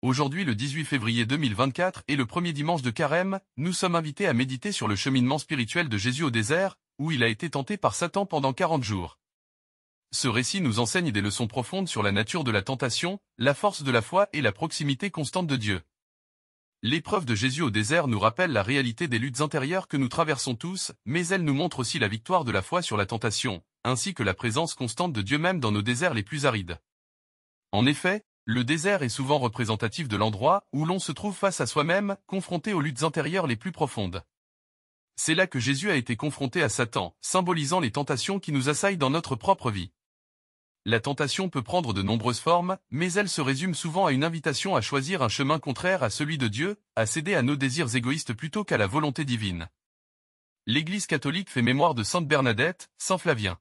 Aujourd'hui le 18 février 2024 et le premier dimanche de carême, nous sommes invités à méditer sur le cheminement spirituel de Jésus au désert, où il a été tenté par Satan pendant 40 jours. Ce récit nous enseigne des leçons profondes sur la nature de la tentation, la force de la foi et la proximité constante de Dieu. L'épreuve de Jésus au désert nous rappelle la réalité des luttes intérieures que nous traversons tous, mais elle nous montre aussi la victoire de la foi sur la tentation, ainsi que la présence constante de Dieu même dans nos déserts les plus arides. En effet, le désert est souvent représentatif de l'endroit où l'on se trouve face à soi-même, confronté aux luttes intérieures les plus profondes. C'est là que Jésus a été confronté à Satan, symbolisant les tentations qui nous assaillent dans notre propre vie. La tentation peut prendre de nombreuses formes, mais elle se résume souvent à une invitation à choisir un chemin contraire à celui de Dieu, à céder à nos désirs égoïstes plutôt qu'à la volonté divine. L'Église catholique fait mémoire de Sainte Bernadette, Saint Flavien.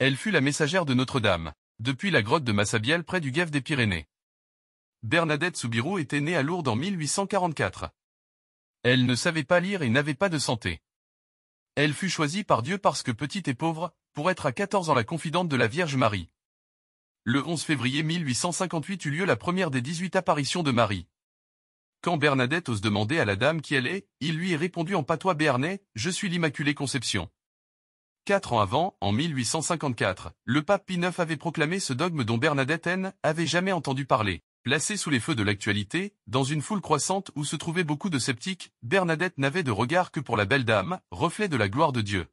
Elle fut la messagère de Notre-Dame depuis la grotte de Massabielle près du Gave des Pyrénées. Bernadette Soubirous était née à Lourdes en 1844. Elle ne savait pas lire et n'avait pas de santé. Elle fut choisie par Dieu parce que petite et pauvre, pour être à 14 ans la confidente de la Vierge Marie. Le 11 février 1858 eut lieu la première des 18 apparitions de Marie. Quand Bernadette ose demander à la dame qui elle est, il lui est répondu en patois béarnais, « Je suis l'Immaculée Conception ». Quatre ans avant, en 1854, le pape Pie IX avait proclamé ce dogme dont Bernadette N. avait jamais entendu parler. Placée sous les feux de l'actualité, dans une foule croissante où se trouvaient beaucoup de sceptiques, Bernadette n'avait de regard que pour la belle dame, reflet de la gloire de Dieu.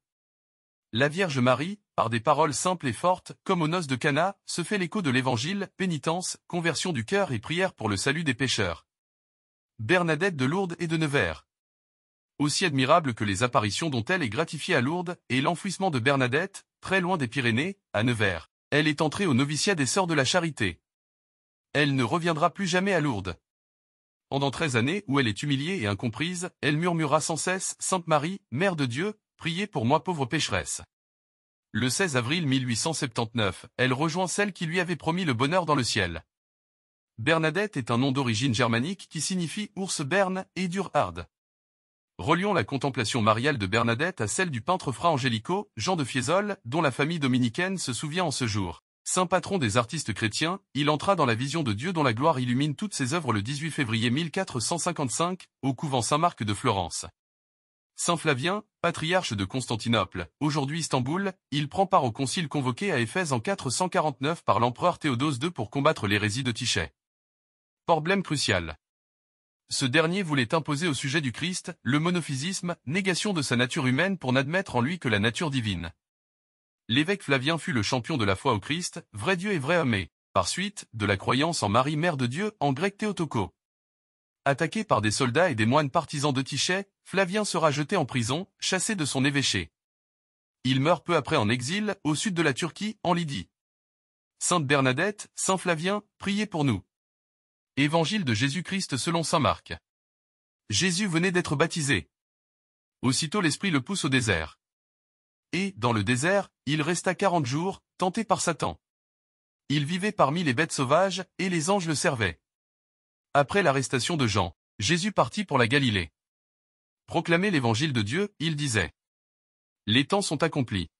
La Vierge Marie, par des paroles simples et fortes, comme aux noces de Cana, se fait l'écho de l'évangile, pénitence, conversion du cœur et prière pour le salut des pécheurs. Bernadette de Lourdes et de Nevers aussi admirable que les apparitions dont elle est gratifiée à Lourdes, et l'enfouissement de Bernadette, très loin des Pyrénées, à Nevers. Elle est entrée au noviciat des Sœurs de la Charité. Elle ne reviendra plus jamais à Lourdes. Pendant treize années où elle est humiliée et incomprise, elle murmura sans cesse « Sainte Marie, Mère de Dieu, priez pour moi pauvre pécheresse ». Le 16 avril 1879, elle rejoint celle qui lui avait promis le bonheur dans le ciel. Bernadette est un nom d'origine germanique qui signifie ours berne et dur hard. Relions la contemplation mariale de Bernadette à celle du peintre Fra Angelico, Jean de Fiesole, dont la famille dominicaine se souvient en ce jour. Saint patron des artistes chrétiens, il entra dans la vision de Dieu dont la gloire illumine toutes ses œuvres le 18 février 1455, au couvent Saint-Marc de Florence. Saint Flavien, patriarche de Constantinople, aujourd'hui Istanbul, il prend part au concile convoqué à Éphèse en 449 par l'empereur Théodose II pour combattre l'hérésie de Tichet. Problème crucial ce dernier voulait imposer au sujet du Christ le monophysisme, négation de sa nature humaine pour n'admettre en lui que la nature divine. L'évêque Flavien fut le champion de la foi au Christ, vrai Dieu et vrai homme par suite, de la croyance en Marie Mère de Dieu en grec Théotoko. Attaqué par des soldats et des moines partisans de Tichet, Flavien sera jeté en prison, chassé de son évêché. Il meurt peu après en exil, au sud de la Turquie, en Lydie. Sainte Bernadette, Saint Flavien, priez pour nous. Évangile de Jésus-Christ selon saint Marc. Jésus venait d'être baptisé. Aussitôt l'Esprit le pousse au désert. Et, dans le désert, il resta quarante jours, tenté par Satan. Il vivait parmi les bêtes sauvages, et les anges le servaient. Après l'arrestation de Jean, Jésus partit pour la Galilée. Proclamé l'évangile de Dieu, il disait. Les temps sont accomplis.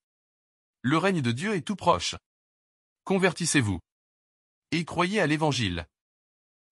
Le règne de Dieu est tout proche. Convertissez-vous. Et croyez à l'évangile.